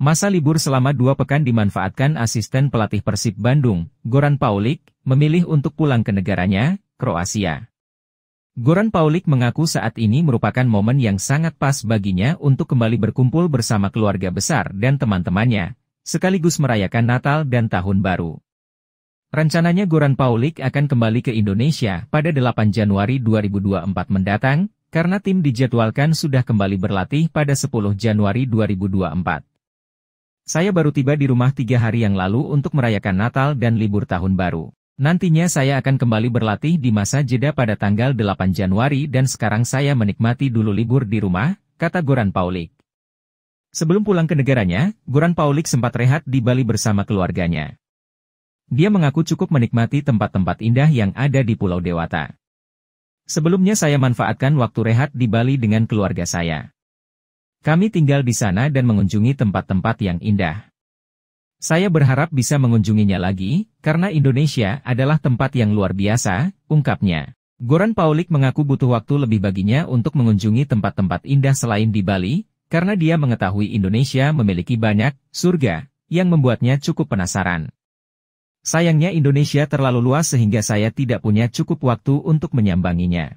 Masa libur selama dua pekan dimanfaatkan asisten pelatih Persib Bandung, Goran Paulik, memilih untuk pulang ke negaranya, Kroasia. Goran Paulik mengaku saat ini merupakan momen yang sangat pas baginya untuk kembali berkumpul bersama keluarga besar dan teman-temannya, sekaligus merayakan Natal dan Tahun Baru. Rencananya Goran Paulik akan kembali ke Indonesia pada 8 Januari 2024 mendatang, karena tim dijadwalkan sudah kembali berlatih pada 10 Januari 2024. Saya baru tiba di rumah tiga hari yang lalu untuk merayakan Natal dan libur tahun baru. Nantinya saya akan kembali berlatih di masa jeda pada tanggal 8 Januari dan sekarang saya menikmati dulu libur di rumah, kata Goran Paulik. Sebelum pulang ke negaranya, Goran Paulik sempat rehat di Bali bersama keluarganya. Dia mengaku cukup menikmati tempat-tempat indah yang ada di Pulau Dewata. Sebelumnya saya manfaatkan waktu rehat di Bali dengan keluarga saya. Kami tinggal di sana dan mengunjungi tempat-tempat yang indah. Saya berharap bisa mengunjunginya lagi, karena Indonesia adalah tempat yang luar biasa, ungkapnya. Goran Paulik mengaku butuh waktu lebih baginya untuk mengunjungi tempat-tempat indah selain di Bali, karena dia mengetahui Indonesia memiliki banyak surga yang membuatnya cukup penasaran. Sayangnya Indonesia terlalu luas sehingga saya tidak punya cukup waktu untuk menyambanginya.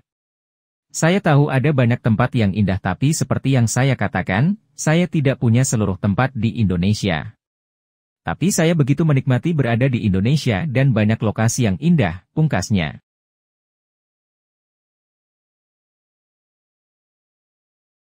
Saya tahu ada banyak tempat yang indah tapi seperti yang saya katakan, saya tidak punya seluruh tempat di Indonesia. Tapi saya begitu menikmati berada di Indonesia dan banyak lokasi yang indah, pungkasnya.